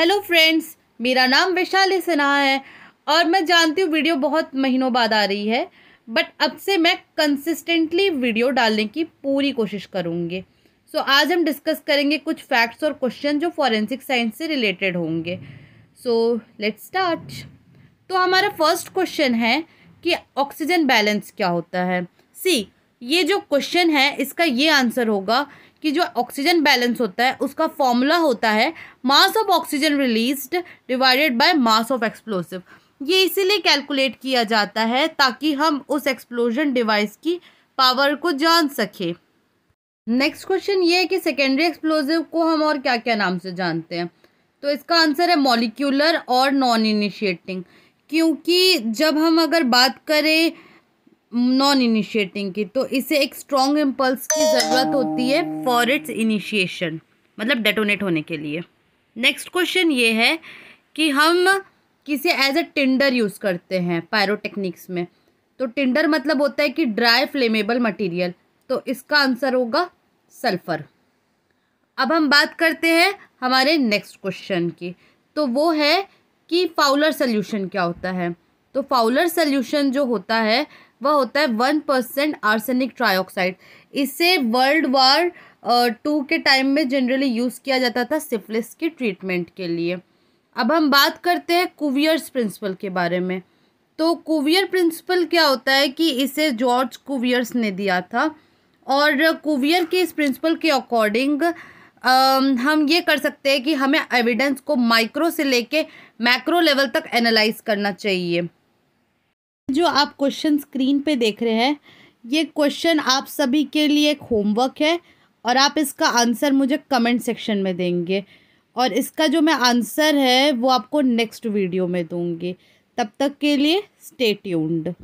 hello friends मेरा नाम वैशाली सिन्हा है और मैं जानती हूँ वीडियो बहुत महीनों बाद आ रही है बट अब से मैं कंसिस्टेंटली वीडियो डालने की पूरी कोशिश करूँगी सो so, आज हम डिस्कस करेंगे कुछ फैक्ट्स और क्वेश्चन जो फॉरेंसिक साइंस से रिलेटेड होंगे सो लेट्स स्टार्ट तो हमारा फर्स्ट क्वेश्चन है कि ऑक्सीजन बैलेंस क्या होता है सी ये जो क्वेश्चन है इसका ये आंसर होगा कि जो ऑक्सीजन बैलेंस होता है उसका फॉर्मूला होता है mass of oxygen released divided by mass of explosive ये इसीलिए कैलकुलेट किया जाता है ताकि हम उस एक्सप्लोजन डिवाइस की पावर को जान सकें नेक्स्ट क्वेश्चन ये है कि सेकेंडरी एक्सप्लोजिव को हम और क्या क्या नाम से जानते हैं तो इसका आंसर है मॉलिक्यूलर और नॉन इनिशिएटिंग क्योंकि जब हम अगर बात करें नॉन इनिशिएटिंग की तो इसे एक स्ट्रॉन्ग इम्पल्स की ज़रूरत होती है फॉर इट्स इनिशिएशन मतलब डेटोनेट होने के लिए नेक्स्ट क्वेश्चन ये है कि हम किसे एज ए टिंडर यूज़ करते हैं पायरोटेक्निक्स में तो टिंडर मतलब होता है कि ड्राई फ्लेमेबल मटेरियल तो इसका आंसर होगा सल्फ़र अब हम बात करते हैं हमारे नेक्स्ट क्वेश्चन की तो वो है कि फाउलर सोल्यूशन क्या होता है तो फाउलर सोल्यूशन जो होता है वह होता है वन परसेंट आर्सेनिक ट्राईक्साइड इसे वर्ल्ड वार टू के टाइम में जनरली यूज़ किया जाता था सिफलिस की ट्रीटमेंट के लिए अब हम बात करते हैं कुवियर्स प्रिंसिपल के बारे में तो कुवियर प्रिंसिपल क्या होता है कि इसे जॉर्ज कुवियर्स ने दिया था और कुवियर के इस प्रिंसिपल के अकॉर्डिंग हम ये कर सकते हैं कि हमें एविडेंस को माइक्रो से लेके मैक्रो लेवल तक एनालाइज करना चाहिए जो आप क्वेश्चन स्क्रीन पे देख रहे हैं ये क्वेश्चन आप सभी के लिए एक होमवर्क है और आप इसका आंसर मुझे कमेंट सेक्शन में देंगे और इसका जो मैं आंसर है वो आपको नेक्स्ट वीडियो में दूंगी तब तक के लिए स्टे ट्यून्ड